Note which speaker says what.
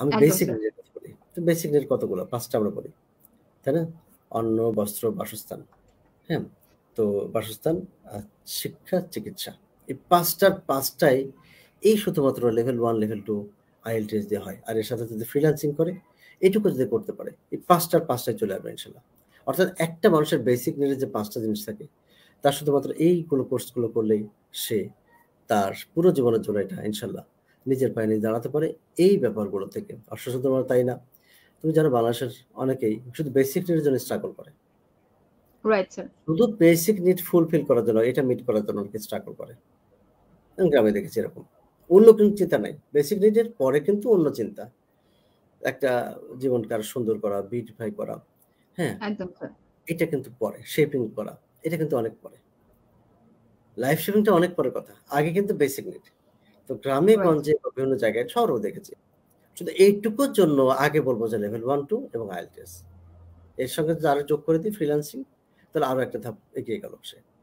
Speaker 1: আমি basic need পড়ি তো বেসিক নিড কতগুলো পাঁচটা আমরা পড়ি তাই না অন্ন বস্ত্র বাসস্থান হ্যাঁ তো বাসস্থান শিক্ষা চিকিৎসা এই পাঁচটার পাঁচটাই এই শুধুমাত্র level one level two IELTS দিয়ে হয় আর এর সাথে যদি ফ্রিল্যান্সিং করে এটুকু যদি করতে পারে এই পাঁচটার পাঁচটায় চলে আসবে ইনশাল্লাহ অর্থাৎ একটা মানুষের বেসিক নিডের যে পাঁচটা জিনিস থাকে তার শুধুমাত্র এইগুলো কোর্সগুলো করলেই সে তার পুরো জীবনের জন্য এটা ইনশাল্লাহ নিজের পায়ে নিয়ে দাঁড়াতে পারে এই ব্যাপারগুলো থেকে অসচেতন তাই না তুমি জানো বাংলাদেশের অনেকেই শুধু বেসিক নিডের জন্য স্ট্রাগল করে শুধু বেসিক নিড ফুলফিল করার জন্য এটা মিট করার জন্য অনেকে স্ট্রাগল করে গ্রামে দেখেছি এরকম অন্য কিন্তু চিন্তা নাই বেসিক নিডের পরে কিন্তু অন্য চিন্তা একটা জীবনকার সুন্দর করা বিউটিফাই করা হ্যাঁ এটা কিন্তু পরে শেপিং করা এটা কিন্তু অনেক পরে লাইফ শেপিংটা অনেক পরের কথা আগে কিন্তু বেসিক নিড তো গ্রামে গঞ্জে বিভিন্ন জায়গায় শহরও দেখেছি শুধু এইটুকুর জন্য আগে বলবো যে লেভেল ওয়ান টু এবং আইএলটিএস এর সঙ্গে যদি আরো যোগ করে দিই ফ্রিল্যান্সিং তাহলে আরো একটা ধাপ এগিয়ে গেল সে